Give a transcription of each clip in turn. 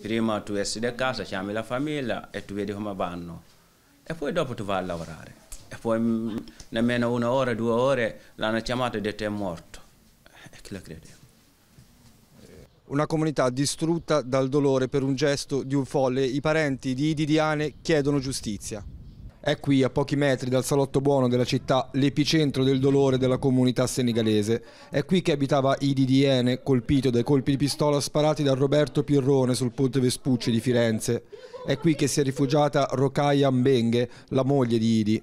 Prima tu esci da casa, chiami la famiglia e tu vedi come vanno. E poi dopo tu vai a lavorare. E poi nemmeno un'ora, due ore l'hanno chiamato e detto è morto. E eh, chi la crede? Una comunità distrutta dal dolore per un gesto di un folle. I parenti di Ididiane chiedono giustizia. È qui, a pochi metri dal salotto buono della città, l'epicentro del dolore della comunità senegalese. È qui che abitava Ididiene, colpito dai colpi di pistola sparati da Roberto Pirrone sul ponte Vespucci di Firenze. È qui che si è rifugiata Rocaia Mbenghe, la moglie di Idi.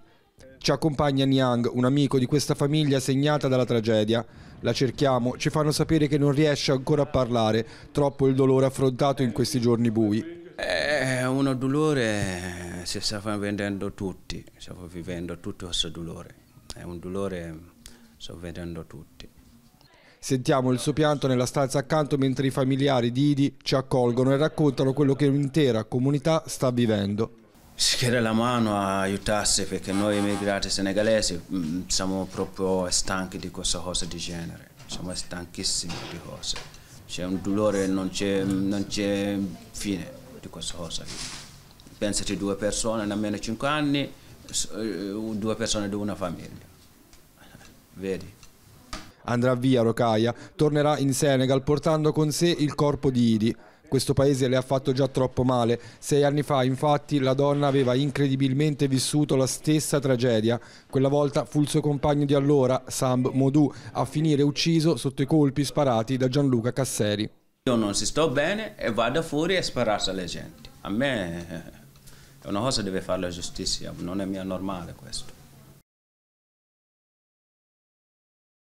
Ci accompagna Niang, un amico di questa famiglia segnata dalla tragedia. La cerchiamo, ci fanno sapere che non riesce ancora a parlare, troppo il dolore affrontato in questi giorni bui. È eh, uno dolore si stava vendendo tutti, stavo vivendo tutto questo dolore, è un dolore, che mm, sto vedendo tutti. Sentiamo il suo pianto nella stanza accanto mentre i familiari di Idi ci accolgono e raccontano quello che un'intera comunità sta vivendo. Si chiede la mano a aiutarsi perché noi immigrati senegalesi mm, siamo proprio stanchi di questa cosa di genere, siamo stanchissimi di cose, c'è un dolore, non c'è fine di questa cosa pensati due persone, nemmeno cinque anni, eh, due persone di una famiglia. Vedi? Andrà via Rocaia, tornerà in Senegal portando con sé il corpo di Idi. Questo paese le ha fatto già troppo male. Sei anni fa, infatti, la donna aveva incredibilmente vissuto la stessa tragedia. Quella volta fu il suo compagno di allora, Sam Modu, a finire ucciso sotto i colpi sparati da Gianluca Casseri. Io non si sto bene e vado fuori a sparare alle gente. A me eh, è una cosa deve fare la giustizia, non è mia normale questo.